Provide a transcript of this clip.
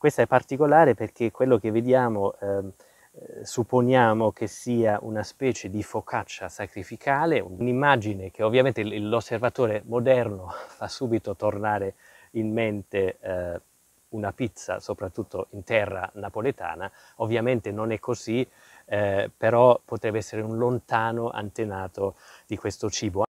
Questa è particolare perché quello che vediamo ehm, eh, supponiamo che sia una specie di focaccia sacrificale, un'immagine che ovviamente l'osservatore moderno fa subito tornare in mente eh, una pizza, soprattutto in terra napoletana, ovviamente non è così, eh, però potrebbe essere un lontano antenato di questo cibo.